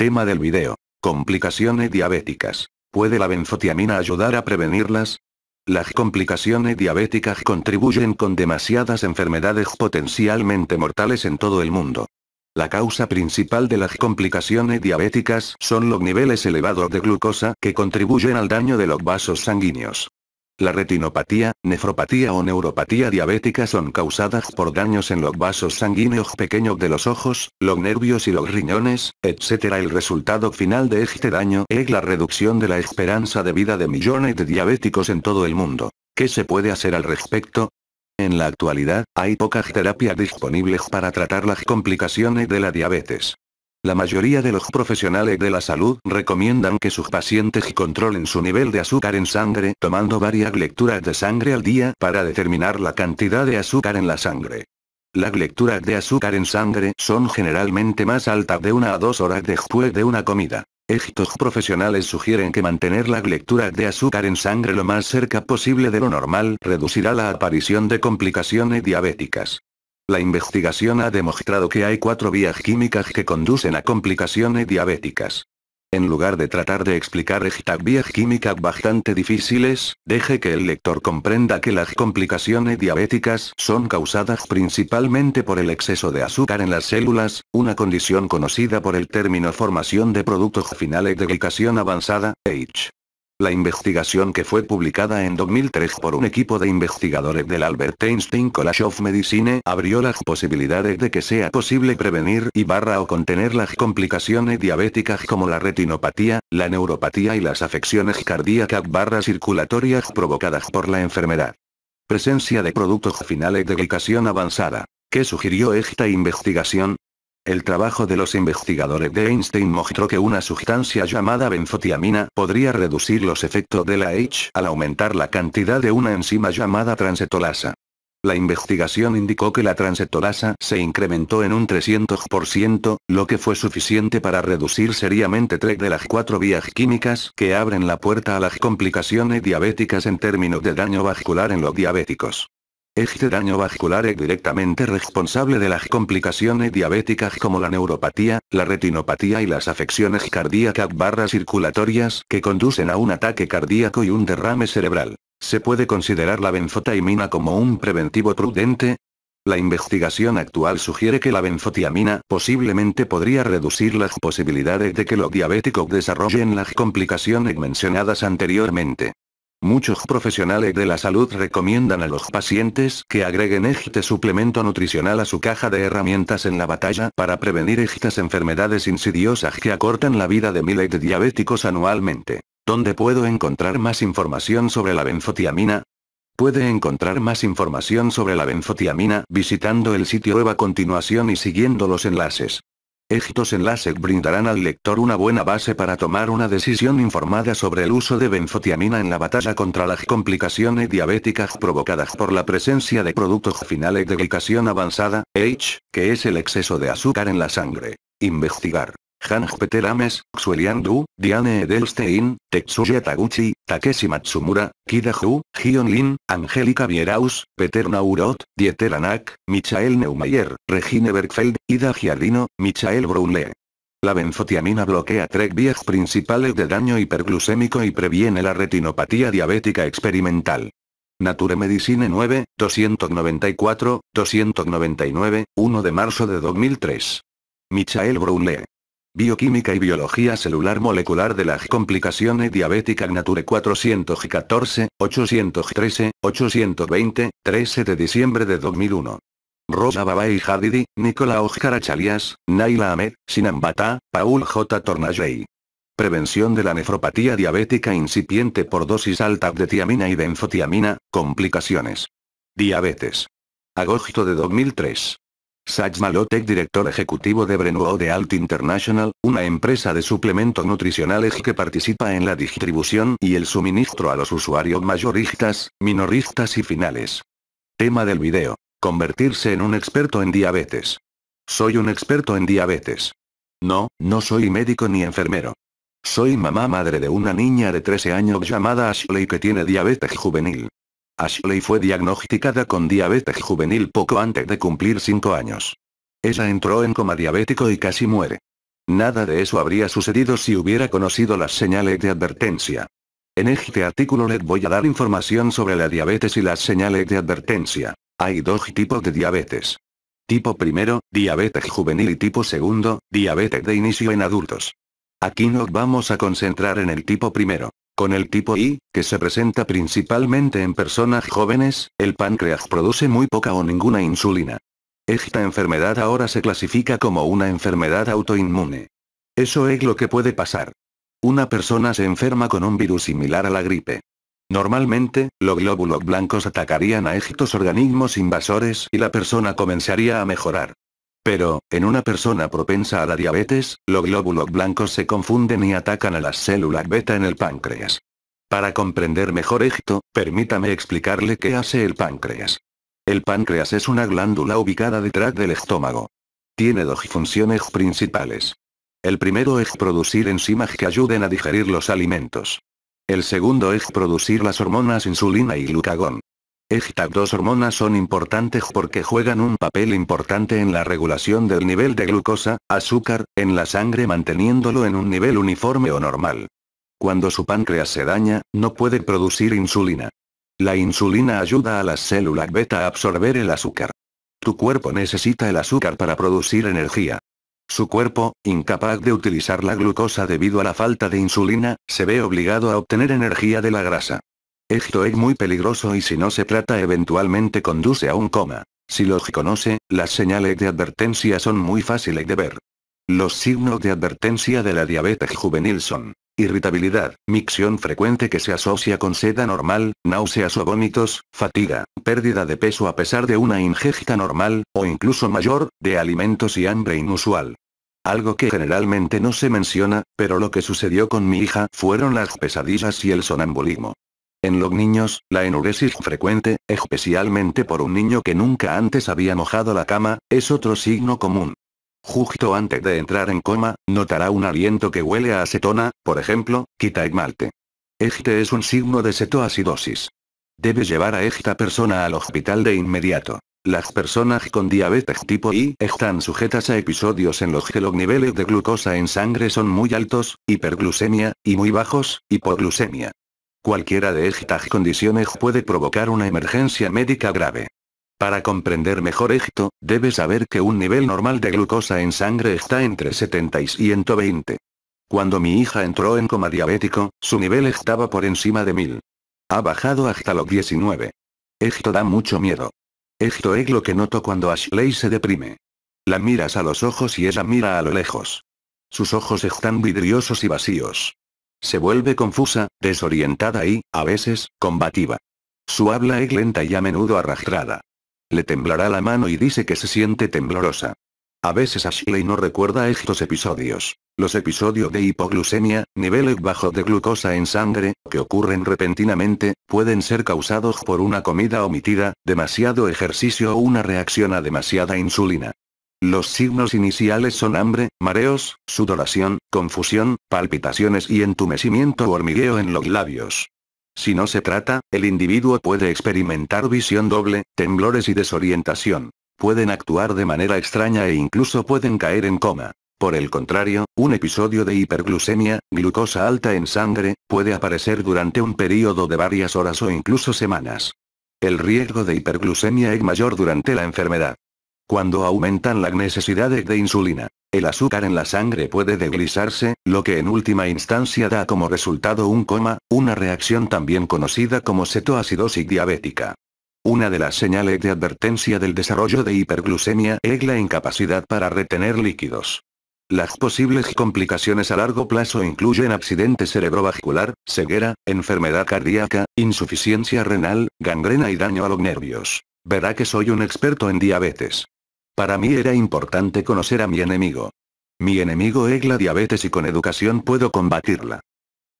Tema del video. Complicaciones diabéticas. ¿Puede la benzotiamina ayudar a prevenirlas? Las complicaciones diabéticas contribuyen con demasiadas enfermedades potencialmente mortales en todo el mundo. La causa principal de las complicaciones diabéticas son los niveles elevados de glucosa que contribuyen al daño de los vasos sanguíneos. La retinopatía, nefropatía o neuropatía diabética son causadas por daños en los vasos sanguíneos pequeños de los ojos, los nervios y los riñones, etc. El resultado final de este daño es la reducción de la esperanza de vida de millones de diabéticos en todo el mundo. ¿Qué se puede hacer al respecto? En la actualidad, hay pocas terapias disponibles para tratar las complicaciones de la diabetes. La mayoría de los profesionales de la salud recomiendan que sus pacientes controlen su nivel de azúcar en sangre tomando varias lecturas de sangre al día para determinar la cantidad de azúcar en la sangre. Las lecturas de azúcar en sangre son generalmente más altas de una a dos horas después de una comida. Estos profesionales sugieren que mantener las lecturas de azúcar en sangre lo más cerca posible de lo normal reducirá la aparición de complicaciones diabéticas. La investigación ha demostrado que hay cuatro vías químicas que conducen a complicaciones diabéticas. En lugar de tratar de explicar estas vías químicas bastante difíciles, deje que el lector comprenda que las complicaciones diabéticas son causadas principalmente por el exceso de azúcar en las células, una condición conocida por el término formación de productos finales de glicación avanzada, H. La investigación que fue publicada en 2003 por un equipo de investigadores del Albert Einstein College of Medicine abrió las posibilidades de que sea posible prevenir y barra o contener las complicaciones diabéticas como la retinopatía, la neuropatía y las afecciones cardíacas barra circulatorias provocadas por la enfermedad. Presencia de productos finales de glicación avanzada. ¿Qué sugirió esta investigación? El trabajo de los investigadores de Einstein mostró que una sustancia llamada benfotiamina podría reducir los efectos de la H al aumentar la cantidad de una enzima llamada transetolasa. La investigación indicó que la transetolasa se incrementó en un 300%, lo que fue suficiente para reducir seriamente tres de las cuatro vías químicas que abren la puerta a las complicaciones diabéticas en términos de daño vascular en los diabéticos. Este daño vascular es directamente responsable de las complicaciones diabéticas como la neuropatía, la retinopatía y las afecciones cardíacas barras circulatorias que conducen a un ataque cardíaco y un derrame cerebral. ¿Se puede considerar la benzotiamina como un preventivo prudente? La investigación actual sugiere que la benzotiamina posiblemente podría reducir las posibilidades de que los diabéticos desarrollen las complicaciones mencionadas anteriormente. Muchos profesionales de la salud recomiendan a los pacientes que agreguen este suplemento nutricional a su caja de herramientas en la batalla para prevenir estas enfermedades insidiosas que acortan la vida de miles de diabéticos anualmente. ¿Dónde puedo encontrar más información sobre la benzotiamina? Puede encontrar más información sobre la benzotiamina visitando el sitio web a continuación y siguiendo los enlaces en enlaces brindarán al lector una buena base para tomar una decisión informada sobre el uso de benzotiamina en la batalla contra las complicaciones diabéticas provocadas por la presencia de productos finales de glicación avanzada, H, que es el exceso de azúcar en la sangre. Investigar. Hanj Peter Ames, Xuelian Du, Diane Edelstein, Tetsuya Taguchi, Takeshi Matsumura, Kida Hu, Lin, Angélica Vieraus, Peter Naurot, Dieter Anak, Michael Neumayer, Regine Bergfeld, Ida Giardino, Michael Brunle. La benzotiamina bloquea tres vías principales de daño hiperglucémico y previene la retinopatía diabética experimental. Nature Medicine 9, 294, 299, 1 de marzo de 2003. Michael Brunle. Bioquímica y biología celular molecular de LAS COMPLICACIONES diabética Nature 414, 813, 820, 13 de diciembre de 2001. Rosa Babay Hadidi, OSCAR Chalias, Naila Ahmed, Sinambata, Paul J. Tornajay. Prevención de la nefropatía diabética incipiente por dosis alta de tiamina y de enfotiamina, complicaciones. Diabetes. Agosto de 2003. Saj Malotec director ejecutivo de Brenuo de Alt International, una empresa de suplementos nutricionales que participa en la distribución y el suministro a los usuarios mayoristas, minoristas y finales. Tema del video. Convertirse en un experto en diabetes. Soy un experto en diabetes. No, no soy médico ni enfermero. Soy mamá madre de una niña de 13 años llamada Ashley que tiene diabetes juvenil. Ashley fue diagnosticada con diabetes juvenil poco antes de cumplir 5 años. Ella entró en coma diabético y casi muere. Nada de eso habría sucedido si hubiera conocido las señales de advertencia. En este artículo les voy a dar información sobre la diabetes y las señales de advertencia. Hay dos tipos de diabetes. Tipo primero, diabetes juvenil y tipo segundo, diabetes de inicio en adultos. Aquí nos vamos a concentrar en el tipo primero. Con el tipo I, que se presenta principalmente en personas jóvenes, el páncreas produce muy poca o ninguna insulina. Esta enfermedad ahora se clasifica como una enfermedad autoinmune. Eso es lo que puede pasar. Una persona se enferma con un virus similar a la gripe. Normalmente, los glóbulos blancos atacarían a estos organismos invasores y la persona comenzaría a mejorar. Pero, en una persona propensa a la diabetes, los glóbulos blancos se confunden y atacan a las células beta en el páncreas. Para comprender mejor esto, permítame explicarle qué hace el páncreas. El páncreas es una glándula ubicada detrás del estómago. Tiene dos funciones principales. El primero es producir enzimas que ayuden a digerir los alimentos. El segundo es producir las hormonas insulina y glucagón. Estas dos hormonas son importantes porque juegan un papel importante en la regulación del nivel de glucosa, azúcar, en la sangre manteniéndolo en un nivel uniforme o normal. Cuando su páncreas se daña, no puede producir insulina. La insulina ayuda a las células beta a absorber el azúcar. Tu cuerpo necesita el azúcar para producir energía. Su cuerpo, incapaz de utilizar la glucosa debido a la falta de insulina, se ve obligado a obtener energía de la grasa. Esto es muy peligroso y si no se trata eventualmente conduce a un coma. Si los conoce, las señales de advertencia son muy fáciles de ver. Los signos de advertencia de la diabetes juvenil son irritabilidad, micción frecuente que se asocia con seda normal, náuseas o vómitos, fatiga, pérdida de peso a pesar de una ingesta normal, o incluso mayor, de alimentos y hambre inusual. Algo que generalmente no se menciona, pero lo que sucedió con mi hija fueron las pesadillas y el sonambulismo. En los niños, la enuresis frecuente, especialmente por un niño que nunca antes había mojado la cama, es otro signo común. Justo antes de entrar en coma, notará un aliento que huele a acetona, por ejemplo, quita malte. Este es un signo de cetoacidosis. Debe llevar a esta persona al hospital de inmediato. Las personas con diabetes tipo I están sujetas a episodios en los que los niveles de glucosa en sangre son muy altos, hiperglucemia, y muy bajos, hipoglucemia. Cualquiera de estas condiciones puede provocar una emergencia médica grave. Para comprender mejor esto, debes saber que un nivel normal de glucosa en sangre está entre 70 y 120. Cuando mi hija entró en coma diabético, su nivel estaba por encima de 1000. Ha bajado hasta los 19. Esto da mucho miedo. Esto es lo que noto cuando Ashley se deprime. La miras a los ojos y ella mira a lo lejos. Sus ojos están vidriosos y vacíos. Se vuelve confusa, desorientada y, a veces, combativa. Su habla es lenta y a menudo arrastrada. Le temblará la mano y dice que se siente temblorosa. A veces Ashley no recuerda estos episodios. Los episodios de hipoglucemia, niveles bajos de glucosa en sangre, que ocurren repentinamente, pueden ser causados por una comida omitida, demasiado ejercicio o una reacción a demasiada insulina. Los signos iniciales son hambre, mareos, sudoración, confusión, palpitaciones y entumecimiento o hormigueo en los labios. Si no se trata, el individuo puede experimentar visión doble, temblores y desorientación. Pueden actuar de manera extraña e incluso pueden caer en coma. Por el contrario, un episodio de hiperglucemia, glucosa alta en sangre, puede aparecer durante un periodo de varias horas o incluso semanas. El riesgo de hiperglucemia es mayor durante la enfermedad cuando aumentan las necesidades de insulina. El azúcar en la sangre puede deslizarse, lo que en última instancia da como resultado un coma, una reacción también conocida como cetoacidosis diabética. Una de las señales de advertencia del desarrollo de hiperglucemia es la incapacidad para retener líquidos. Las posibles complicaciones a largo plazo incluyen accidente cerebrovascular, ceguera, enfermedad cardíaca, insuficiencia renal, gangrena y daño a los nervios. Verá que soy un experto en diabetes. Para mí era importante conocer a mi enemigo. Mi enemigo es la diabetes y con educación puedo combatirla.